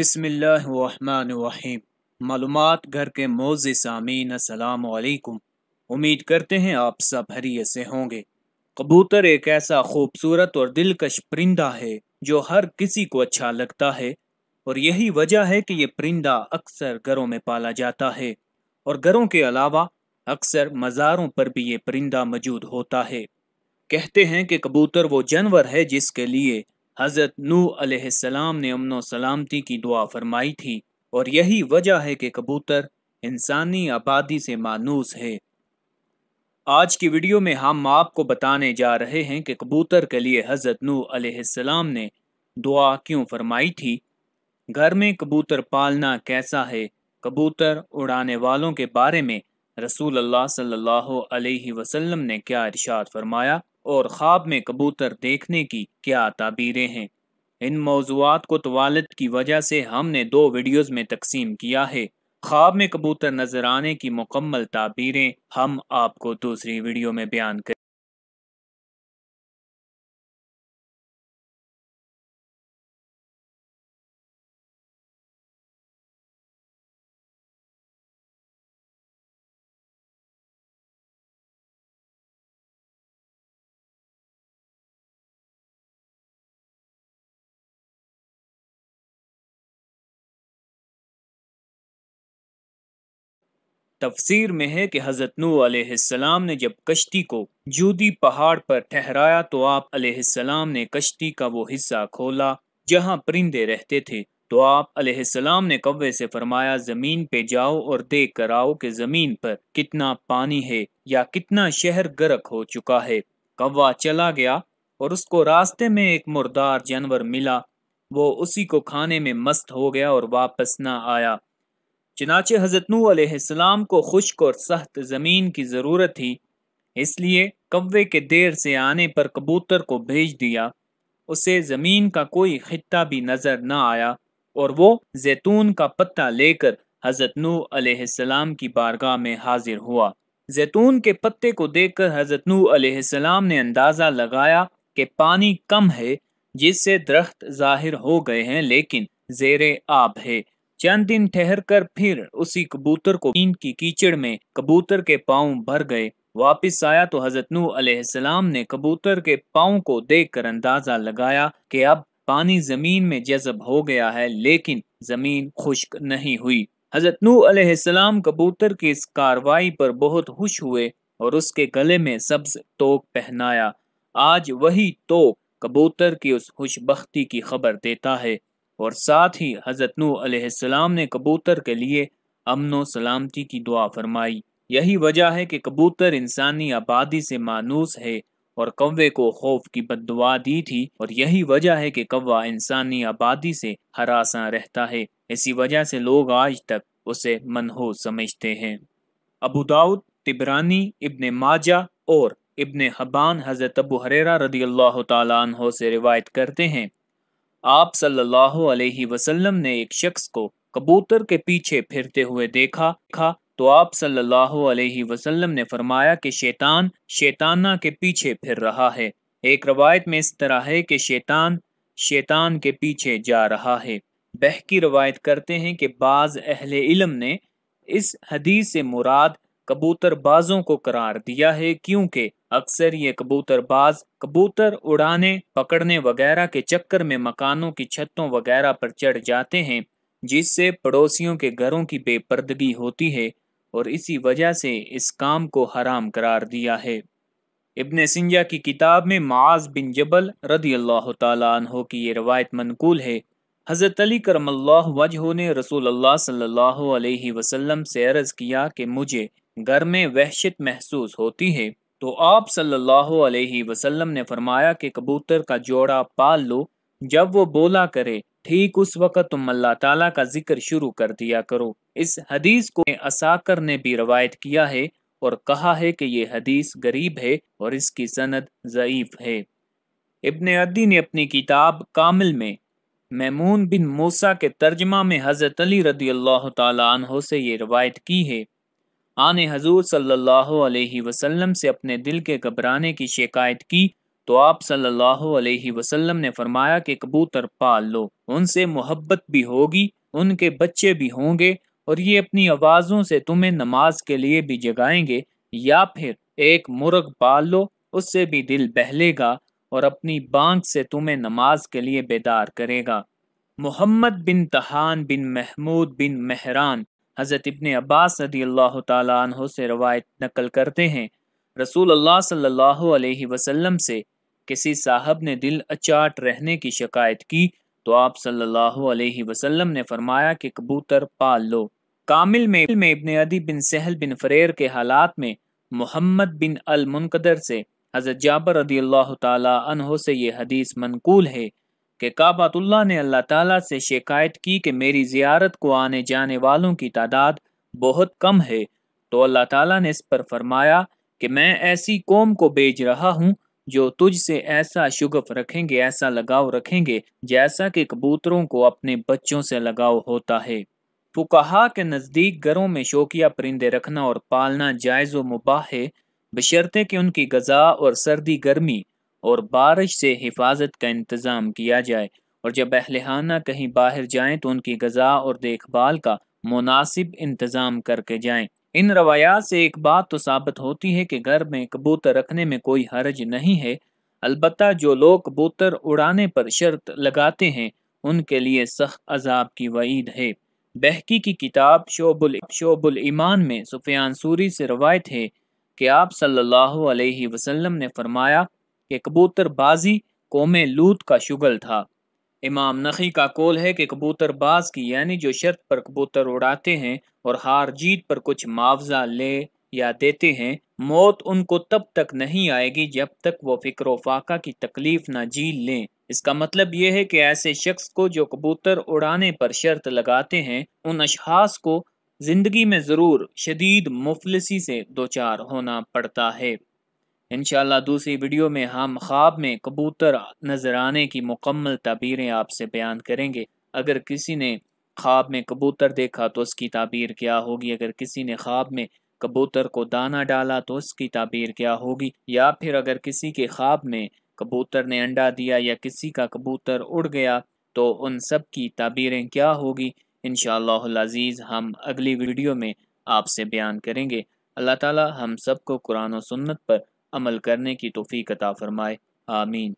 बसमीम मालूम घर के मोज़ सामीन असलकुम उम्मीद करते हैं आप सब हरिय से होंगे कबूतर एक ऐसा खूबसूरत और दिलकश परिंदा है जो हर किसी को अच्छा लगता है और यही वजह है कि ये परिंदा अक्सर घरों में पाला जाता है और घरों के अलावा अक्सर मज़ारों पर भी ये परिंदा मौजूद होता है कहते हैं कि कबूतर वो जानवर है जिसके लिए हज़रत नू अलैहिस्सलाम ने अमन सलामती की दुआ फरमाई थी और यही वजह है कि कबूतर इंसानी आबादी से मानूस है आज की वीडियो में हम आपको बताने जा रहे हैं कि कबूतर के लिए हज़रत नू अलैहिस्सलाम ने दुआ क्यों फरमाई थी घर में कबूतर पालना कैसा है कबूतर उड़ाने वालों के बारे में रसूल अल्लाह सल्लल्लाहु अलैहि वसल्लम ने क्या इरशाद फरमाया और ख्वाब में कबूतर देखने की क्या ताबीरें हैं इन मौजूद को तवालत की वजह से हमने दो वीडियोस में तकसीम किया है ख्वाब में कबूतर नजर आने की मुकम्मल ताबीरें हम आपको दूसरी वीडियो में बयान करें तफसीर में है कि हज़रत नू अलैहिस्सलाम ने जब कश्ती को जूदी पहाड़ पर ठहराया तो आप अलैहिस्सलाम ने कश्ती का वो हिस्सा खोला जहाँ परिंदे रहते थे तो आप अलैहिस्सलाम ने कव्वे से फरमाया ज़मीन पे जाओ और देख कर आओ कि ज़मीन पर कितना पानी है या कितना शहर गर्क हो चुका है कव्वा चला गया और उसको रास्ते में एक मुर्दार जानवर मिला वो उसी को खाने में मस्त हो गया और वापस ना आया चनाचे हज़रत नूसम को खुश्क और सख्त ज़मीन की ज़रूरत थी इसलिए कौवे के देर से आने पर कबूतर को भेज दिया उसे ज़मीन का कोई खत्ता भी नज़र न आया और वो जैतून का पत्ता लेकर हज़रत नूसम की बारगाह में हाजिर हुआ जैतून के पत्ते को देखकर हज़रत नूसम ने अंदाज़ा लगाया कि पानी कम है जिससे दरख्त जाहिर हो गए हैं लेकिन जेर आब है चंद दिन ठहर कर फिर उसी कबूतर को नींद की कीचड़ में कबूतर के पाँव भर गए वापिस आया तो हजरत नू अलैहिस्सलाम ने कबूतर के पाँव को देख कर अंदाजा लगाया कि अब पानी जमीन में जजब हो गया है लेकिन जमीन खुश्क नहीं हुई हजरत नू अलैहिस्सलाम कबूतर की इस कार्रवाई पर बहुत खुश हुए और उसके गले में सब्ज तोक पहनाया आज वही तो कबूतर की उस खुशबख्ती की खबर देता है और साथ ही हज़रत नूसम ने कबूतर के लिए अमन सलामती की दुआ फरमाई यही वजह है कि कबूतर इंसानी आबादी से मानूस है और कौवे को खौफ की बददुआ दी थी और यही वजह है कि कौवा इंसानी आबादी से हरासा रहता है इसी वजह से लोग आज तक उसे मनहूस समझते हैं अबू दाऊद तिबरानी इब्न माजा और इब्न हबान हज़रत अबू हरेरा रदी अल्लाह तु से रिवायत करते हैं आप सल्लल्लाहु अलैहि वसल्लम ने एक शख्स को कबूतर के पीछे फिरते हुए देखा खा तो आप सल्लल्लाहु अलैहि वसल्लम ने फरमाया कि शैतान शैताना के पीछे फिर रहा है एक रवायत में इस तरह है कि शैतान शैतान के पीछे जा रहा है बहकी रवायत करते हैं कि बाज़ अहल इलम ने इस हदीस से मुराद कबूतरबाजों को करार दिया है क्योंकि अक्सर ये कबूतरबाज कबूतर उड़ाने पकड़ने वगैरह के चक्कर में मकानों की छतों वगैरह पर चढ़ जाते हैं जिससे पड़ोसियों के घरों की बेपर्दगी होती है और इसी वजह से इस काम को हराम करार दिया है इबन सिंजा की किताब में माज बिन जबल रदी अल्लाह तहो की ये रवायत मनकूल है हज़रत अली करमल्ला वजह ने रसूल अल्लाह सल्लल्लाहु अलैहि वसल्लम से अर्ज़ किया कि मुझे घर में वहशत महसूस होती है तो आप सल्लल्लाहु अलैहि वसल्लम ने फरमाया कि कबूतर का जोड़ा पाल लो जब वो बोला करे ठीक उस वक़्त तुम अल्लाह ताला का जिक्र शुरू कर दिया करो इस हदीस को असाकर ने भी रवायत किया है और कहा है कि ये हदीस गरीब है और इसकी सनद ज़यीफ़ है इब्न अदी ने अपनी किताब कामिल में मैमून बिन मूसा के तर्जमा में हज़रत अली रदी अल्लाह तहों से ये रवायत की है आने हजूर सल्लल्लाहु अलैहि वसल्लम से अपने दिल के घबराने की शिकायत की तो आप सल्लल्लाहु अलैहि वसल्लम ने फरमाया कि कबूतर पाल लो उनसे मोहब्बत भी होगी उनके बच्चे भी होंगे और ये अपनी आवाज़ों से तुम्हें नमाज के लिए भी जगाएंगे या फिर एक मुर्ग पाल लो उससे भी दिल बहलेगा और अपनी बांग से तुम्हें नमाज के लिए बेदार करेगा मोहम्मद बिन तहान बिन महमूद बिन मेहरान हज़रत इबन अब्बास रदी अल्लाह तु से रवायत नकल करते हैं रसूल अल्लाह सल्लल्लाहु अलैहि वसल्लम से किसी साहब ने दिल अचाट रहने की शिकायत की तो आप सल्लल्लाहु अलैहि वसल्लम ने फरमाया कि कबूतर पाल लो कामिल में, में इबन अदी बिन सहल बिन फरेर के हालात में मोहम्मद बिन अल मुनकदर से हज़रत जाबर रदी अल्लाह तहो से ये हदीस मनकूल है कि काबातुल्ला ने अल्लाह ताला से शिकायत की कि मेरी ज़ियारत को आने जाने वालों की तादाद बहुत कम है तो अल्लाह ताला ने इस पर फरमाया कि मैं ऐसी कौम को भेज रहा हूँ जो तुझ से ऐसा शुगफ रखेंगे ऐसा लगाव रखेंगे जैसा कि कबूतरों को अपने बच्चों से लगाव होता है फुकाहा के नज़दीक घरों में शौकिया परिंदे रखना और पालना जायज़ व मुबाह है बशर्ते कि उनकी गजा और सर्दी गर्मी और बारिश से हिफाजत का इंतज़ाम किया जाए और जब अहलहाना कहीं बाहर जाएं तो उनकी गजा और देखभाल का मुनासिब इंतज़ाम करके जाएं। इन रवायात से एक बात तो साबित होती है कि घर में कबूतर रखने में कोई हर्ज नहीं है अलबत् जो लोग कबूतर उड़ाने पर शर्त लगाते हैं उनके लिए सख्त अजाब की वईद है बहकी की किताब शोबुल शोबुल ईमान में सुफियान सूरी से रवायत है कि आप सल्लल्लाहु अलैहि वसल्लम ने फरमाया कि कबूतरबाजी कौम लूत का शुगल था इमाम नखी का कौल है कि कबूतरबाज की यानी जो शर्त पर कबूतर उड़ाते हैं और हार जीत पर कुछ मुआवजा ले या देते हैं मौत उनको तब तक नहीं आएगी जब तक वो फिक्र फाका की तकलीफ ना जी लें इसका मतलब यह है कि ऐसे शख्स को जो कबूतर उड़ाने पर शर्त लगाते हैं उन अशहास को ज़िंदगी में ज़रूर शदीद मुफलसी से दो चार होना पड़ता है इन दूसरी वीडियो में हम ख्वाब में कबूतर नज़र आने की मुकम्मल तबीरें आपसे बयान करेंगे अगर किसी ने ख्वाब में कबूतर देखा तो उसकी तबीर क्या होगी अगर किसी ने ख्वाब में कबूतर को दाना डाला तो उसकी तबीर क्या होगी या फिर अगर किसी के ख्वाब में कबूतर ने अंडा दिया या किसी का कबूतर उड़ गया तो उन सब की तबीरें क्या होगी इन शज़ीज़ हम अगली वीडियो में आपसे बयान करेंगे अल्लाह ताली हम सबको कुरान सन्नत सुन्नत पर अमल करने की तोफ़ी कता फ़रमाए आमीन